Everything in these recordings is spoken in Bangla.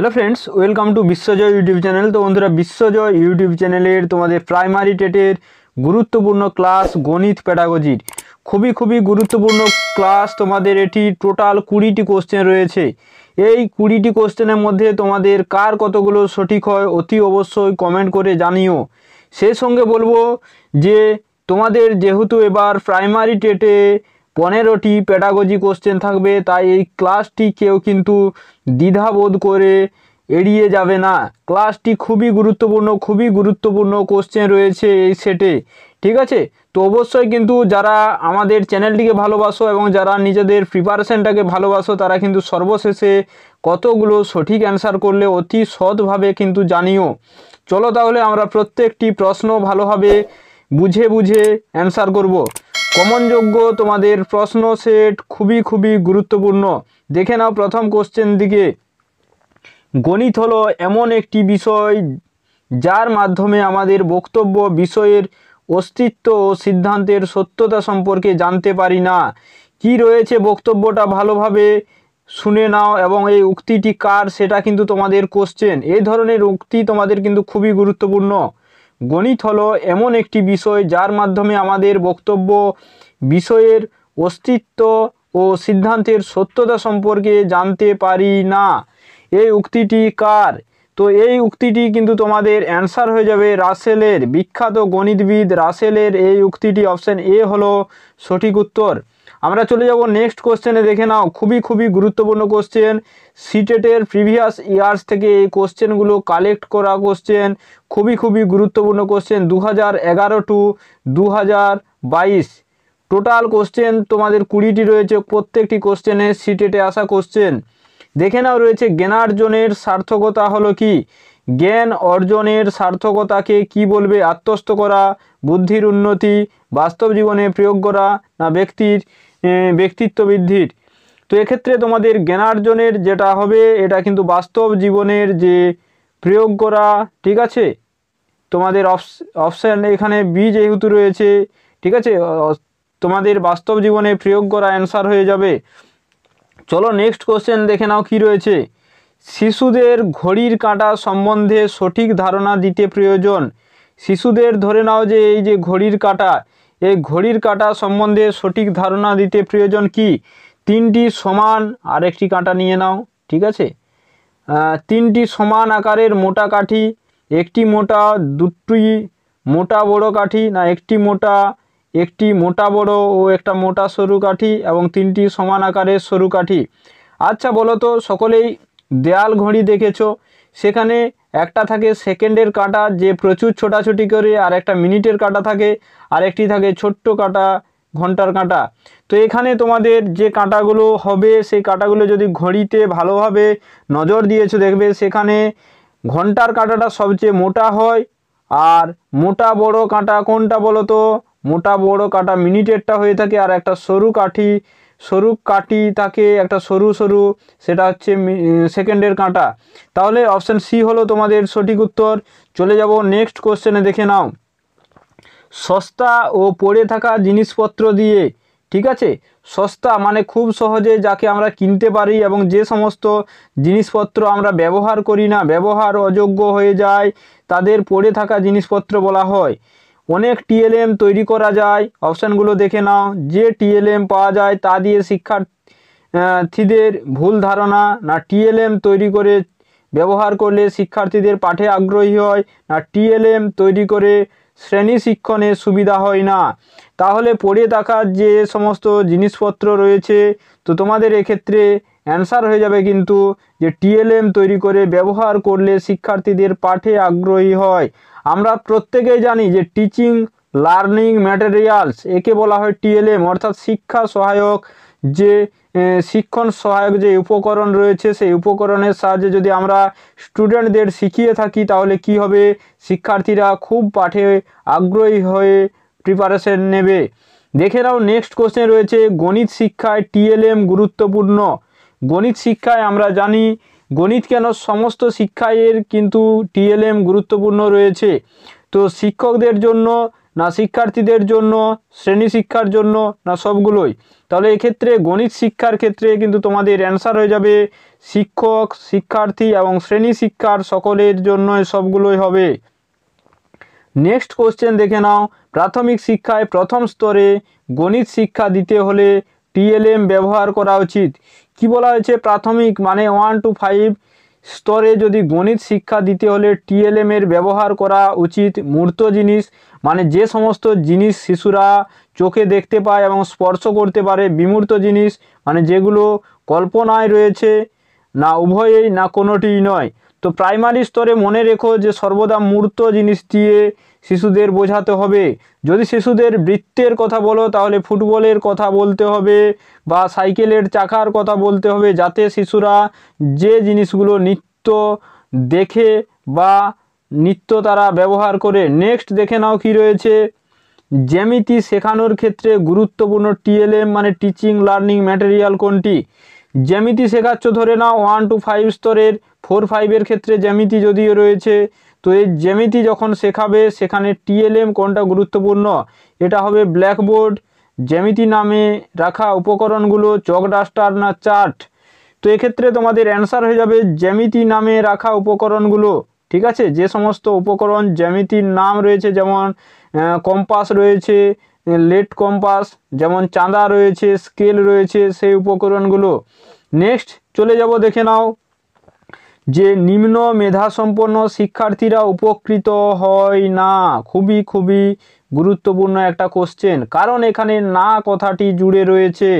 hello friends welcome to Bishwajoy YouTube channel তো বন্ধুরা বিশ্বজয় ইউটিউব চ্যানেলের তোমাদের প্রাইমারি টেটের গুরুত্বপূর্ণ ক্লাস গণিত প্যাডাগজির খুবই খুবই গুরুত্বপূর্ণ ক্লাস তোমাদের এটি টোটাল কুড়িটি কোশ্চেন রয়েছে এই কুড়িটি কোশ্চেনের মধ্যে তোমাদের কার কতগুলো সঠিক হয় অতি অবশ্যই কমেন্ট করে জানিও সেই সঙ্গে বলবো যে তোমাদের যেহেতু এবার প্রাইমারি টেটে পনেরোটি পেডাগজি কোশ্চেন থাকবে তাই এই ক্লাসটি কেউ কিন্তু দ্বিধাবোধ করে এড়িয়ে যাবে না ক্লাসটি খুবই গুরুত্বপূর্ণ খুবই গুরুত্বপূর্ণ কোশ্চেন রয়েছে এই সেটে ঠিক আছে তো অবশ্যই কিন্তু যারা আমাদের চ্যানেলটিকে ভালোবাসো এবং যারা নিজেদের প্রিপারেশনটাকে ভালোবাসো তারা কিন্তু সর্বশেষে কতগুলো সঠিক অ্যান্সার করলে অতি সৎভাবে কিন্তু জানিও চলো তাহলে আমরা প্রত্যেকটি প্রশ্ন ভালোভাবে বুঝে বুঝে অ্যান্সার করব কমন যোগ্য তোমাদের প্রশ্ন সেট খুবই খুবই গুরুত্বপূর্ণ দেখে নাও প্রথম কোশ্চেন দিকে গণিত হলো এমন একটি বিষয় যার মাধ্যমে আমাদের বক্তব্য বিষয়ের অস্তিত্ব ও সিদ্ধান্তের সত্যতা সম্পর্কে জানতে পারি না কি রয়েছে বক্তব্যটা ভালোভাবে শুনে নাও এবং এই উক্তিটি কার সেটা কিন্তু তোমাদের কোশ্চেন এই ধরনের উক্তি তোমাদের কিন্তু খুবই গুরুত্বপূর্ণ গণিত হলো এমন একটি বিষয় যার মাধ্যমে আমাদের বক্তব্য বিষয়ের অস্তিত্ব ও সিদ্ধান্তের সত্যতা সম্পর্কে জানতে পারি না এই উক্তিটি কার তো এই উক্তিটি কিন্তু তোমাদের অ্যান্সার হয়ে যাবে রাসেলের বিখ্যাত গণিতবিদ রাসেলের এই উক্তিটি অপশান এ হলো সঠিক উত্তর আমরা চলে যাব নেক্সট কোশ্চেনে দেখে নাও খুবই খুবই গুরুত্বপূর্ণ কোশ্চেন সিটেটের প্রিভিয়াস ইয়ার্স থেকে এই কোশ্চেনগুলো কালেক্ট করা কোশ্চেন খুবই খুবই গুরুত্বপূর্ণ কোশ্চেন দু হাজার টু দু টোটাল কোশ্চেন তোমাদের কুড়িটি রয়েছে প্রত্যেকটি কোশ্চেনে সিটেটে আসা কোশ্চেন দেখে নাও রয়েছে জ্ঞানার্জনের সার্থকতা হলো কি জ্ঞান অর্জনের সার্থকতাকে কি বলবে আত্মস্থ করা বুদ্ধির উন্নতি বাস্তব জীবনে প্রয়োগ করা না ব্যক্তির ব্যক্তিত্ব বৃদ্ধির তো এক্ষেত্রে তোমাদের জ্ঞানার্জনের যেটা হবে এটা কিন্তু বাস্তব জীবনের যে প্রয়োগ করা ঠিক আছে তোমাদের অপশান এখানে বি যেহেতু রয়েছে ঠিক আছে তোমাদের বাস্তব জীবনে প্রয়োগ করা অ্যান্সার হয়ে যাবে চলো নেক্সট কোশ্চেন দেখে নাও কি রয়েছে শিশুদের ঘড়ির কাঁটা সম্বন্ধে সঠিক ধারণা দিতে প্রয়োজন শিশুদের ধরে নাও যে এই যে ঘড়ির কাঁটা এই ঘড়ির কাঁটা সম্বন্ধে সঠিক ধারণা দিতে প্রয়োজন কি তিনটি সমান আরেকটি কাঁটা নিয়ে নাও ঠিক আছে তিনটি সমান আকারের মোটা কাঠি একটি মোটা দুটি মোটা বড় কাঠি না একটি মোটা একটি মোটা বড় ও একটা মোটা সরু কাঠি এবং তিনটি সমান আকারের সরু কাঠি আচ্ছা বলো তো সকলেই দেয়াল ঘড়ি দেখেছ সেখানে একটা থাকে সেকেন্ডের কাটা যে প্রচুর ছোটাছুটি করে আর একটা মিনিটের কাটা থাকে আর একটি থাকে ছোট্ট কাটা ঘন্টার কাঁটা তো এখানে তোমাদের যে কাঁটাগুলো হবে সেই কাঁটাগুলো যদি ঘড়িতে ভালোভাবে নজর দিয়েছো দেখবে সেখানে ঘন্টার কাঁটাটা সবচেয়ে মোটা হয় আর মোটা বড় কাঁটা কোনটা বলো তো মোটা বড় কাটা মিনিটেরটা হয়ে থাকে আর একটা সরু কাঠি সরু কাটি থাকে একটা সরু সরু সেটা হচ্ছে সেকেন্ডের কাঁটা তাহলে অপশান সি হলো তোমাদের সঠিক উত্তর চলে যাব নেক্সট কোশ্চেনে দেখে নাও সস্তা ও পড়ে থাকা জিনিসপত্র দিয়ে ঠিক আছে সস্তা মানে খুব সহজে যাকে আমরা কিনতে পারি এবং যে সমস্ত জিনিসপত্র আমরা ব্যবহার করি না ব্যবহার অযোগ্য হয়ে যায় তাদের পড়ে থাকা জিনিসপত্র বলা হয় অনেক টিএলএম তৈরি করা যায় অপশানগুলো দেখে নাও যে টিএলএম পাওয়া যায় তা দিয়ে শিক্ষার্থীদের ভুল ধারণা না টিএলএম তৈরি করে ব্যবহার করলে শিক্ষার্থীদের পাঠে আগ্রহী হয় না টিএলএম তৈরি করে শ্রেণী শিক্ষণে সুবিধা হয় না তাহলে পড়ে থাকার যে সমস্ত জিনিসপত্র রয়েছে তো তোমাদের এক্ষেত্রে অ্যান্সার হয়ে যাবে কিন্তু যে টিএলএম তৈরি করে ব্যবহার করলে শিক্ষার্থীদের পাঠে আগ্রহী হয় আমরা প্রত্যেকেই জানি যে টিচিং লার্নিং ম্যাটেরিয়ালস একে বলা হয় টিএলএম অর্থাৎ শিক্ষা সহায়ক যে শিক্ষণ সহায়ক যে উপকরণ রয়েছে সেই উপকরণের সাহায্যে যদি আমরা স্টুডেন্টদের শিখিয়ে থাকি তাহলে কি হবে শিক্ষার্থীরা খুব পাঠে আগ্রহী হয়ে প্রিপারেশন নেবে দেখে নাও নেক্সট কোশ্চেন রয়েছে গণিত শিক্ষায় টিএলএম গুরুত্বপূর্ণ গণিত শিক্ষায় আমরা জানি গণিত কেন সমস্ত শিক্ষায়ের কিন্তু টিএলএম গুরুত্বপূর্ণ রয়েছে তো শিক্ষকদের জন্য না শিক্ষার্থীদের জন্য শ্রেণী শিক্ষার জন্য না সবগুলোই তাহলে এক্ষেত্রে গণিত শিক্ষার ক্ষেত্রে কিন্তু তোমাদের অ্যান্সার হয়ে যাবে শিক্ষক শিক্ষার্থী এবং শ্রেণী শিক্ষার সকলের জন্য সবগুলোই হবে নেক্সট কোশ্চেন দেখে নাও প্রাথমিক শিক্ষায় প্রথম স্তরে গণিত শিক্ষা দিতে হলে টিএলএম ব্যবহার করা উচিত কি বলা হয়েছে প্রাথমিক মানে ওয়ান টু ফাইভ স্তরে যদি গণিত শিক্ষা দিতে হলে টিএলএম এর ব্যবহার করা উচিত মূর্ত জিনিস মানে যে সমস্ত জিনিস শিশুরা চোখে দেখতে পায় এবং স্পর্শ করতে পারে বিমূর্ত জিনিস মানে যেগুলো কল্পনায় রয়েছে না উভয়েই না কোনোটিই নয় তো প্রাইমারি স্তরে মনে রেখো যে সর্বদা মূর্ত জিনিস দিয়ে শিশুদের বোঝাতে হবে যদি শিশুদের বৃত্তের কথা বলো তাহলে ফুটবলের কথা বলতে হবে বা সাইকেলের চাকার কথা বলতে হবে যাতে শিশুরা যে জিনিসগুলো নিত্য দেখে বা নিত্য তারা ব্যবহার করে নেক্সট দেখে নাও কি রয়েছে জ্যামিতি শেখানোর ক্ষেত্রে গুরুত্বপূর্ণ টিএলএম মানে টিচিং লার্নিং ম্যাটেরিয়াল কোনটি জ্যামিতি শেখাচ্ছ ধরে নাও ওয়ান টু ফাইভ স্তরের ফোর ফাইভের ক্ষেত্রে জ্যামিতি যদিও রয়েছে তো এই জ্যামিতি যখন শেখাবে সেখানে টিএলএম কোনটা গুরুত্বপূর্ণ এটা হবে ব্ল্যাকবোর্ড জ্যামিতি নামে রাখা উপকরণগুলো চক ডাস্টার না চার্ট তো এক্ষেত্রে তোমাদের অ্যান্সার হয়ে যাবে জ্যামিতি নামে রাখা উপকরণগুলো ঠিক আছে যে সমস্ত উপকরণ জ্যামিতির নাম রয়েছে যেমন কম্পাস রয়েছে লেট কম্পাস যেমন চাঁদা রয়েছে স্কেল রয়েছে সেই উপকরণগুলো নেক্সট চলে যাব দেখে নাও যে নিম্ন মেধাসম্পন্ন শিক্ষার্থীরা উপকৃত হয় না খুবই খুবই গুরুত্বপূর্ণ একটা কোশ্চেন কারণ এখানে না কথাটি জুড়ে রয়েছে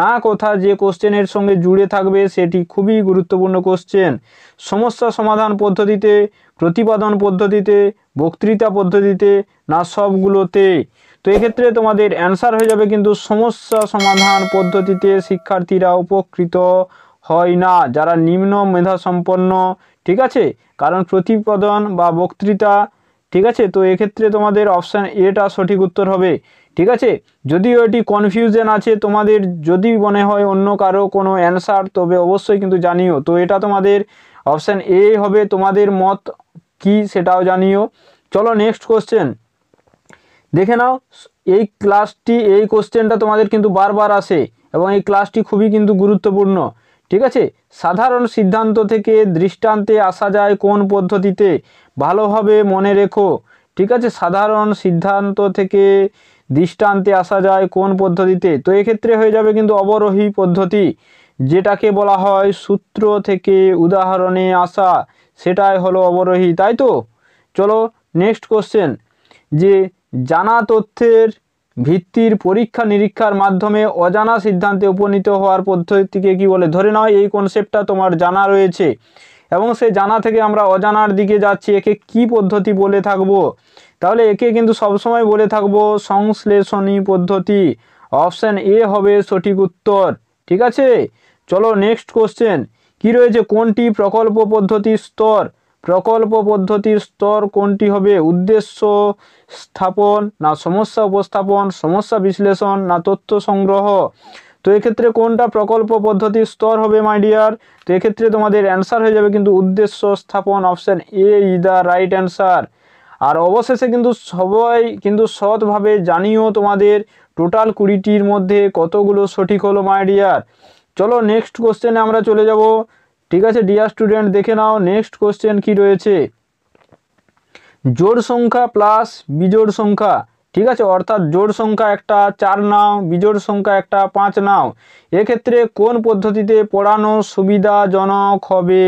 না কথা যে কোশ্চেনের সঙ্গে জুড়ে থাকবে সেটি খুবই গুরুত্বপূর্ণ কোশ্চেন সমস্যা সমাধান পদ্ধতিতে প্রতিপাদন পদ্ধতিতে বক্তৃতা পদ্ধতিতে না সবগুলোতে তো এক্ষেত্রে তোমাদের অ্যান্সার হয়ে যাবে কিন্তু সমস্যা সমাধান পদ্ধতিতে শিক্ষার্থীরা উপকৃত হয় না যারা নিম্ন মেধা সম্পন্ন ঠিক আছে কারণ প্রতিপাদন বা বক্তৃতা ঠিক আছে তো এক্ষেত্রে তোমাদের অপশান এটা সঠিক উত্তর হবে ঠিক আছে যদিও এটি কনফিউশন আছে তোমাদের যদি মনে হয় অন্য কারো কোনো অ্যান্সার তবে অবশ্যই কিন্তু জানিও তো এটা তোমাদের অপশান এ হবে তোমাদের মত কি সেটাও জানিও চলো নেক্সট কোশ্চেন দেখে নাও এই ক্লাসটি এই কোশ্চেনটা তোমাদের কিন্তু বারবার আসে এবং এই ক্লাসটি খুবই কিন্তু গুরুত্বপূর্ণ ঠিক আছে সাধারণ সিদ্ধান্ত থেকে দৃষ্টান্তে আসা যায় কোন পদ্ধতিতে ভালোভাবে মনে রেখো ঠিক আছে সাধারণ সিদ্ধান্ত থেকে দৃষ্টান্তে আসা যায় কোন পদ্ধতিতে তো এক্ষেত্রে হয়ে যাবে কিন্তু অবরোহী পদ্ধতি যেটাকে বলা হয় সূত্র থেকে উদাহরণে আসা সেটাই হলো অবরোহী তাই তো চলো নেক্সট কোশ্চেন যে জানা তথ্যের ভিত্তির পরীক্ষা নিরীক্ষার মাধ্যমে অজানা সিদ্ধান্তে উপনীত হওয়ার পদ্ধতিকে কি বলে ধরে নয় এই কনসেপ্টটা তোমার জানা রয়েছে এবং সে জানা থেকে আমরা অজানার দিকে যাচ্ছি একে কি পদ্ধতি বলে থাকবো তাহলে একে কিন্তু সবসময় বলে থাকবো সংশ্লেষণী পদ্ধতি অপশান এ হবে সঠিক উত্তর ঠিক আছে চলো নেক্সট কোশ্চেন কি রয়েছে কোনটি প্রকল্প পদ্ধতির স্তর প্রকল্প পদ্ধতির স্তর কোনটি হবে উদ্দেশ্য স্থাপন না সমস্যা উপস্থাপন সমস্যা বিশ্লেষণ না তথ্য সংগ্রহ তো এক্ষেত্রে কোনটা প্রকল্প পদ্ধতির স্তর হবে মাইডিয়ার তো এক্ষেত্রে তোমাদের অ্যান্সার হয়ে যাবে কিন্তু উদ্দেশ্য স্থাপন option A is the right answer আর অবশেষে কিন্তু সবাই কিন্তু সৎভাবে জানিও তোমাদের টোটাল কুড়িটির মধ্যে কতগুলো সঠিক হলো মাইডিয়ার চলো নেক্সট কোশ্চেনে আমরা চলে যাব ঠিক আছে ডিয়ার স্টুডেন্ট দেখে নাও নেক্সট কোশ্চেন কি রয়েছে জোড় সংখ্যা প্লাস বিজোড় সংখ্যা ঠিক আছে অর্থাৎ জোড় সংখ্যা একটা চার নাও বিজোড় সংখ্যা একটা পাঁচ নাও এক্ষেত্রে কোন পদ্ধতিতে পড়ানো সুবিধাজনক হবে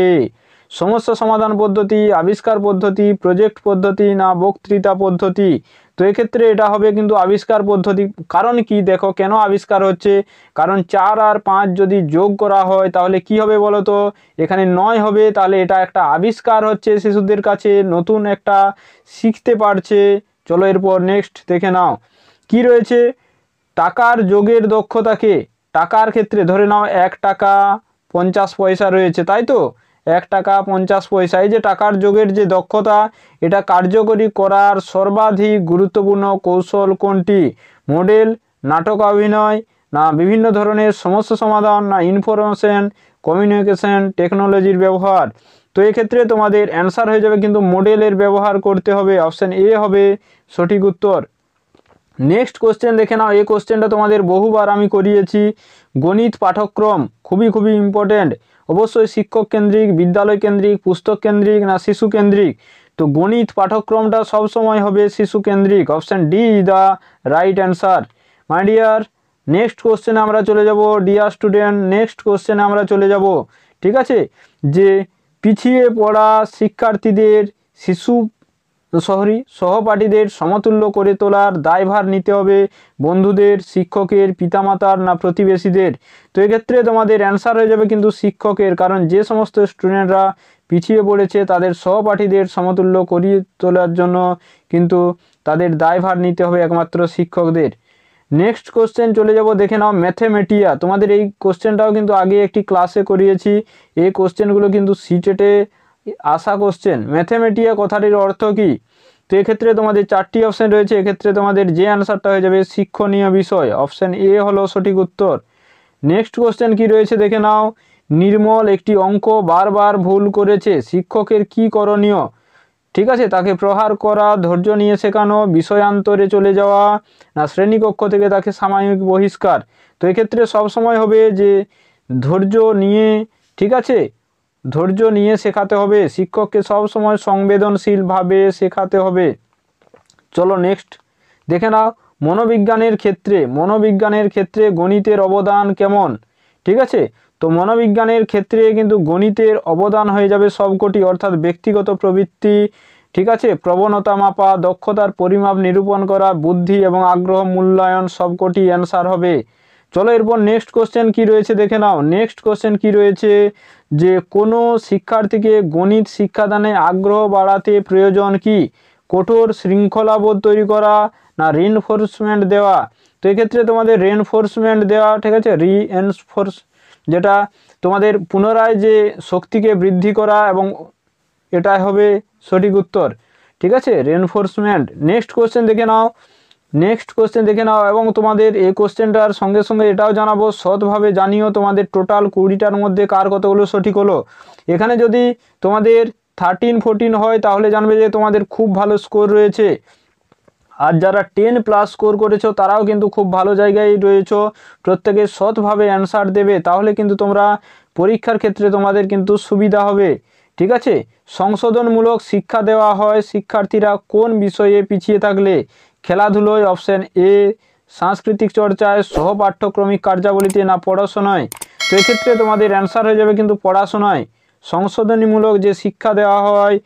সমস্যা সমাধান পদ্ধতি আবিষ্কার পদ্ধতি প্রজেক্ট পদ্ধতি না বক্তৃতা পদ্ধতি তো এক্ষেত্রে এটা হবে কিন্তু আবিষ্কার পদ্ধতি কারণ কি দেখো কেন আবিষ্কার হচ্ছে কারণ চার আর পাঁচ যদি যোগ করা হয় তাহলে কি হবে বলো তো এখানে নয় হবে তাহলে এটা একটা আবিষ্কার হচ্ছে শিশুদের কাছে নতুন একটা শিখতে পারছে চলো এরপর নেক্সট দেখে নাও কি রয়েছে টাকার যোগের দক্ষতাকে টাকার ক্ষেত্রে ধরে নাও এক টাকা পঞ্চাশ পয়সা রয়েছে তাই তো এক টাকা পঞ্চাশ পয়সা এই যে টাকার যোগের যে দক্ষতা এটা কার্যকরী করার সর্বাধিক গুরুত্বপূর্ণ কৌশল কোনটি মডেল নাটক অভিনয় না বিভিন্ন ধরনের সমস্যা সমাধান না ইনফরমেশন কমিউনিকেশন টেকনোলজির ব্যবহার তো এক্ষেত্রে তোমাদের অ্যান্সার হয়ে যাবে কিন্তু মডেলের ব্যবহার করতে হবে অপশান এ হবে সঠিক উত্তর নেক্সট কোশ্চেন দেখে নাও এই কোশ্চেনটা তোমাদের বহুবার আমি করিয়েছি গণিত পাঠক্রম খুবই খুবই ইম্পর্ট্যান্ট অবশ্যই শিক্ষক কেন্দ্রিক বিদ্যালয় কেন্দ্রিক পুস্তক কেন্দ্রিক না শিশু কেন্দ্রিক তো গণিত সব সবসময় হবে শিশু কেন্দ্রিক option D is the right answer my dear next কোশ্চেনে আমরা চলে যাব ডিয়ার স্টুডেন্ট নেক্সট কোশ্চেনে আমরা চলে যাব ঠিক আছে যে পিছিয়ে পড়া শিক্ষার্থীদের শিশু শহরি সহপাঠীদের সমতুল্য করে তোলার দায়ভার নিতে হবে বন্ধুদের শিক্ষকের পিতামাতার না প্রতিবেশীদের তো এক্ষেত্রে তোমাদের অ্যান্সার হয়ে যাবে কিন্তু শিক্ষকের কারণ যে সমস্ত স্টুডেন্টরা পিছিয়ে পড়েছে তাদের সহপাঠীদের সমতুল্য করিয়ে তোলার জন্য কিন্তু তাদের দায়ভার নিতে হবে একমাত্র শিক্ষকদের নেক্সট কোশ্চেন চলে যাব দেখে নাও ম্যাথেমেটিয়া তোমাদের এই কোশ্চেনটাও কিন্তু আগে একটি ক্লাসে করিয়েছি এই কোশ্চেনগুলো কিন্তু সিটেটে আশা কোশ্চেন ম্যাথেমেটিয়া কথাটির অর্থ কী তো এক্ষেত্রে তোমাদের চারটি অপশন রয়েছে এক্ষেত্রে তোমাদের যে অ্যানসারটা হয়ে যাবে শিক্ষণীয় বিষয় অপশান এ হলো সঠিক উত্তর নেক্সট কোশ্চেন কি রয়েছে দেখে নাও নির্মল একটি অঙ্ক বারবার ভুল করেছে শিক্ষকের কি করণীয় ঠিক আছে তাকে প্রহার করা ধৈর্য নিয়ে শেখানো বিষয়ান্তরে চলে যাওয়া না শ্রেণীকক্ষ থেকে তাকে সাময়িক বহিষ্কার তো এক্ষেত্রে সময় হবে যে ধৈর্য নিয়ে ঠিক আছে ধৈর্য নিয়ে শেখাতে হবে শিক্ষককে সবসময় সংবেদনশীলভাবে শেখাতে হবে চলো নেক্সট দেখে নাও মনোবিজ্ঞানের ক্ষেত্রে মনোবিজ্ঞানের ক্ষেত্রে গণিতের অবদান কেমন ঠিক আছে তো মনোবিজ্ঞানের ক্ষেত্রে কিন্তু গণিতের অবদান হয়ে যাবে সবকটি অর্থাৎ ব্যক্তিগত প্রবৃত্তি ঠিক আছে প্রবণতা মাপা দক্ষতার পরিমাপ নিরূপণ করা বুদ্ধি এবং আগ্রহ মূল্যায়ন সবকটি অ্যান্সার হবে চলো এরপর নেক্সট কোশ্চেন কি রয়েছে দেখে নাও নেক্সট কোশ্চেন কি রয়েছে যে কোনো শিক্ষার্থীকে গণিত শিক্ষাদানে আগ্রহ বাড়াতে প্রয়োজন কি কঠোর শৃঙ্খলাবোধ তৈরি করা না রিএনফোর্সমেন্ট দেওয়া তো এক্ষেত্রে তোমাদের রিএনফোর্সমেন্ট দেওয়া ঠিক আছে রিএনফোর্স যেটা তোমাদের পুনরায় যে শক্তিকে বৃদ্ধি করা এবং এটাই হবে সঠিক উত্তর ঠিক আছে রিএনফোর্সমেন্ট নেক্সট কোশ্চেন দেখে নাও নেক্সট কোশ্চেন দেখে নাও এবং তোমাদের এই কোশ্চেনটার সঙ্গে সঙ্গে এটাও জানাবো সৎভাবে জানিও তোমাদের টোটাল কুড়িটার মধ্যে কার কতগুলো সঠিক হলো এখানে যদি তোমাদের থার্টিন ফোরটিন হয় তাহলে জানবে যে তোমাদের খুব ভালো স্কোর রয়েছে আর যারা টেন প্লাস স্কোর করেছো তারাও কিন্তু খুব ভালো জায়গায় রয়েছো প্রত্যেকে সৎভাবে অ্যান্সার দেবে তাহলে কিন্তু তোমরা পরীক্ষার ক্ষেত্রে তোমাদের কিন্তু সুবিধা হবে ঠিক আছে সংশোধনমূলক শিক্ষা দেওয়া হয় শিক্ষার্থীরা কোন বিষয়ে পিছিয়ে থাকলে খেলাধুলোয় অপশন এ সাংস্কৃতিক চর্চায় সহ পাঠ্যক্রমিক কার্যাবলীতে না পড়াশোনায় তো এক্ষেত্রে তোমাদের অ্যান্সার হয়ে যাবে কিন্তু পড়াশোনায় সংশোধনীমূলক যে শিক্ষা দেওয়া হয়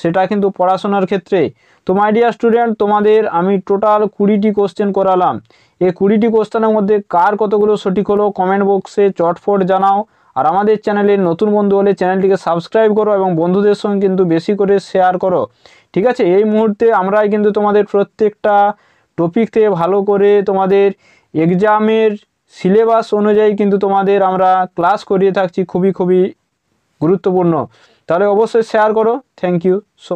সেটা কিন্তু পড়াশোনার ক্ষেত্রে তো মাই ডিয়ার স্টুডেন্ট তোমাদের আমি টোটাল কুড়িটি কোশ্চেন করালাম এই কুড়িটি কোশ্চেনের মধ্যে কার কতগুলো সঠিক হলো কমেন্ট বক্সে চটফট জানাও আর আমাদের চ্যানেলে নতুন বন্ধু হলে চ্যানেলটিকে সাবস্ক্রাইব করো এবং বন্ধুদের সঙ্গে কিন্তু বেশি করে শেয়ার করো ঠিক আছে এই মুহূর্তে আমরাই কিন্তু তোমাদের প্রত্যেকটা টপিক থেকে ভালো করে তোমাদের এক্সামের সিলেবাস অনুযায়ী কিন্তু তোমাদের আমরা ক্লাস করিয়ে থাকছি খুবই খুবই গুরুত্বপূর্ণ তাহলে অবশ্যই শেয়ার করো থ্যাংক ইউ সো